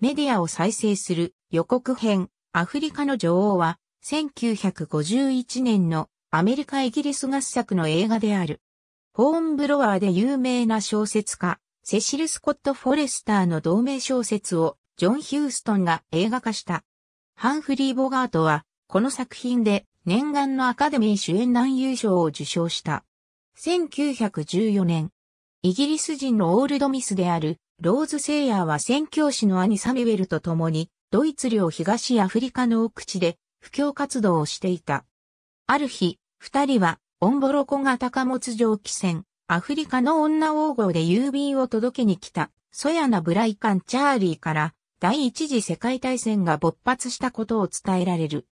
メディアを再生する予告編アフリカの女王は1951年のアメリカ・イギリス合作の映画である。ホーンブロワーで有名な小説家、セシル・スコット・フォレスターの同名小説をジョン・ヒューストンが映画化した。ハンフリー・ボガートはこの作品で念願のアカデミー主演男優賞を受賞した。1914年、イギリス人のオールドミスであるローズ・セイヤーは宣教師の兄サミュエルと共に、ドイツ領東アフリカの奥地で、布教活動をしていた。ある日、二人は、オンボロコ型貨物蒸気船、アフリカの女王号で郵便を届けに来た、ソヤナ・ブライカン・チャーリーから、第一次世界大戦が勃発したことを伝えられる。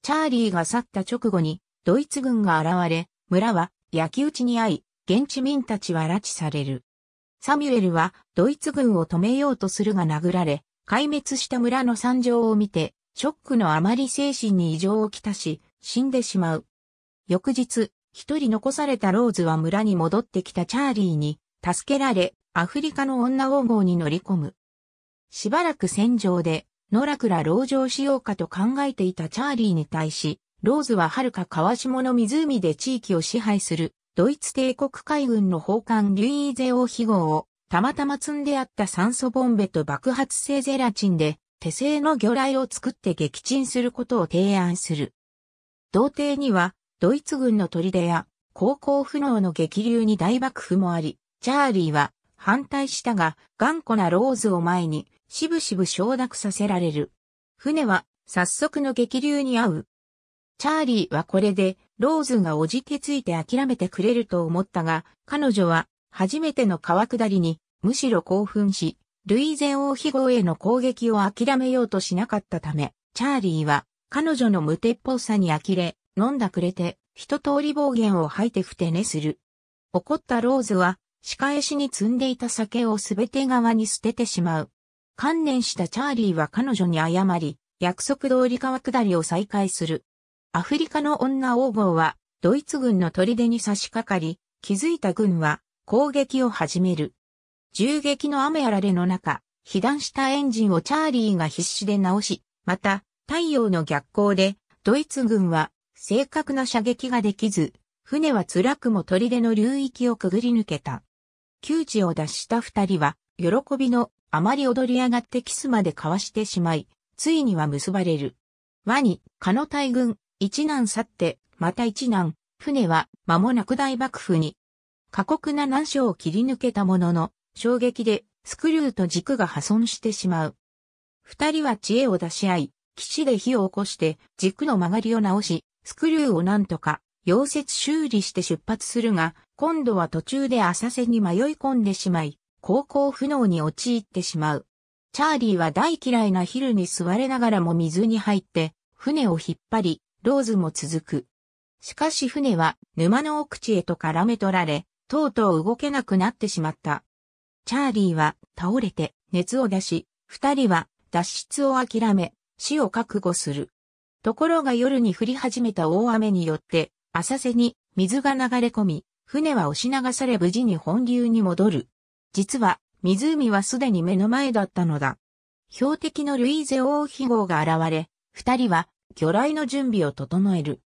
チャーリーが去った直後に、ドイツ軍が現れ、村は焼き討ちに遭い、現地民たちは拉致される。サミュエルはドイツ軍を止めようとするが殴られ、壊滅した村の惨状を見て、ショックのあまり精神に異常をきたし、死んでしまう。翌日、一人残されたローズは村に戻ってきたチャーリーに、助けられ、アフリカの女王号に乗り込む。しばらく戦場で、野良ラ籠城しようかと考えていたチャーリーに対し、ローズは遥か川下の湖で地域を支配するドイツ帝国海軍の砲艦リュイーゼ王妃号を、たまたま積んであった酸素ボンベと爆発性ゼラチンで、手製の魚雷を作って撃沈することを提案する。同貞には、ドイツ軍の砦や、航行不能の激流に大爆風もあり、チャーリーは反対したが、頑固なローズを前に、しぶしぶ承諾させられる。船は、早速の激流に遭う。チャーリーはこれで、ローズがおじけついて諦めてくれると思ったが、彼女は初めての川下りにむしろ興奮し、ルイゼン王妃号への攻撃を諦めようとしなかったため、チャーリーは彼女の無鉄砲さに呆れ、飲んだくれて一通り暴言を吐いてふて寝する。怒ったローズは仕返しに積んでいた酒をすべて側に捨ててしまう。観念したチャーリーは彼女に謝り、約束通り川下りを再開する。アフリカの女王号は、ドイツ軍の砦に差し掛かり、気づいた軍は攻撃を始める。銃撃の雨あられの中、被弾したエンジンをチャーリーが必死で直し、また、太陽の逆光で、ドイツ軍は正確な射撃ができず、船は辛くも砦の流域をくぐり抜けた。窮地を脱した二人は、喜びのあまり踊り上がってキスまで交わしてしまい、ついには結ばれる。ワニ、カノ大軍、一難去って、また一難、船は間もなく大幕府に。過酷な難所を切り抜けたものの、衝撃でスクリューと軸が破損してしまう。二人は知恵を出し合い、基地で火を起こして軸の曲がりを直し、スクリューをなんとか溶接修理して出発するが、今度は途中で浅瀬に迷い込んでしまい、航行不能に陥ってしまう。チャーリーは大嫌いなヒルに座れながらも水に入って、船を引っ張り、ローズも続く。しかし船は沼の奥地へと絡め取られ、とうとう動けなくなってしまった。チャーリーは倒れて熱を出し、二人は脱出を諦め、死を覚悟する。ところが夜に降り始めた大雨によって、浅瀬に水が流れ込み、船は押し流され無事に本流に戻る。実は、湖はすでに目の前だったのだ。標的のルイーゼ王妃号が現れ、二人は魚雷の準備を整える。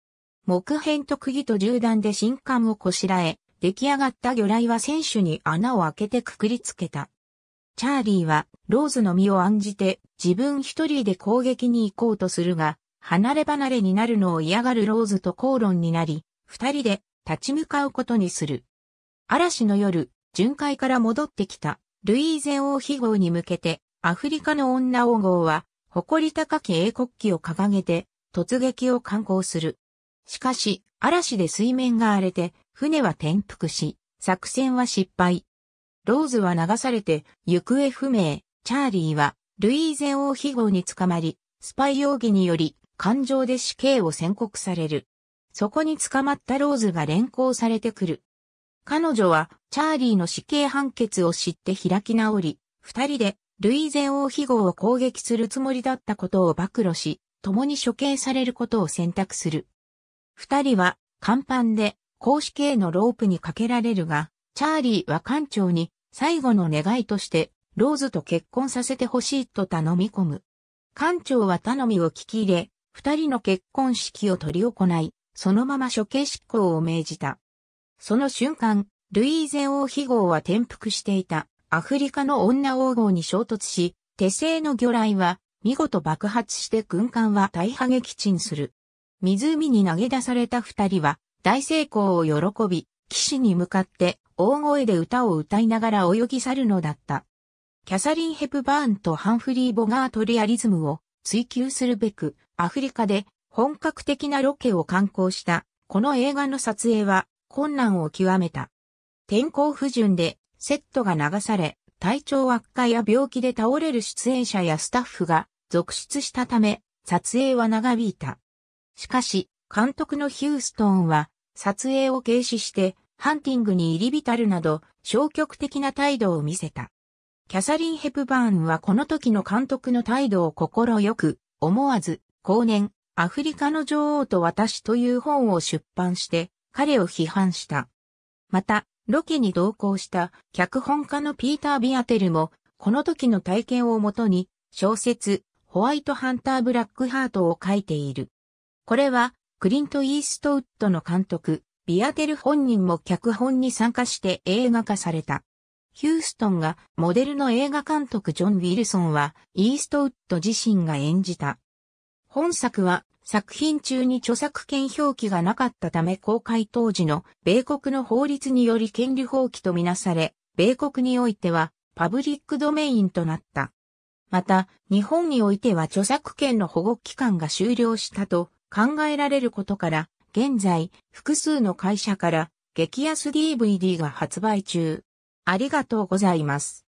木片と釘と銃弾で新艦をこしらえ、出来上がった魚雷は選手に穴を開けてくくりつけた。チャーリーはローズの身を案じて自分一人で攻撃に行こうとするが、離れ離れになるのを嫌がるローズと口論になり、二人で立ち向かうことにする。嵐の夜、巡回から戻ってきたルイーゼ王妃号に向けてアフリカの女王号は誇り高き英国旗を掲げて突撃を観光する。しかし、嵐で水面が荒れて、船は転覆し、作戦は失敗。ローズは流されて、行方不明。チャーリーは、ルイーゼン王妃号に捕まり、スパイ容疑により、感情で死刑を宣告される。そこに捕まったローズが連行されてくる。彼女は、チャーリーの死刑判決を知って開き直り、二人で、ルイーゼン王妃号を攻撃するつもりだったことを暴露し、共に処刑されることを選択する。二人は、甲板で、公式へのロープにかけられるが、チャーリーは艦長に、最後の願いとして、ローズと結婚させてほしいと頼み込む。艦長は頼みを聞き入れ、二人の結婚式を取り行い、そのまま処刑執行を命じた。その瞬間、ルイーゼ王妃号は転覆していたアフリカの女王号に衝突し、手製の魚雷は見事爆発して軍艦は大破撃沈する。湖に投げ出された二人は大成功を喜び、騎士に向かって大声で歌を歌いながら泳ぎ去るのだった。キャサリン・ヘプバーンとハンフリー・ボガートリアリズムを追求するべくアフリカで本格的なロケを観光したこの映画の撮影は困難を極めた。天候不順でセットが流され体調悪化や病気で倒れる出演者やスタッフが続出したため、撮影は長引いた。しかし、監督のヒューストンは、撮影を軽視して、ハンティングに入り浸るなど、消極的な態度を見せた。キャサリン・ヘプバーンはこの時の監督の態度を心よく、思わず、後年、アフリカの女王と私という本を出版して、彼を批判した。また、ロケに同行した脚本家のピーター・ビアテルも、この時の体験をもとに、小説、ホワイトハンターブラックハートを書いている。これは、クリント・イーストウッドの監督、ビアテル本人も脚本に参加して映画化された。ヒューストンがモデルの映画監督ジョン・ウィルソンはイーストウッド自身が演じた。本作は作品中に著作権表記がなかったため公開当時の米国の法律により権利放棄とみなされ、米国においてはパブリックドメインとなった。また、日本においては著作権の保護期間が終了したと考えられることから、現在、複数の会社から激安 DVD が発売中。ありがとうございます。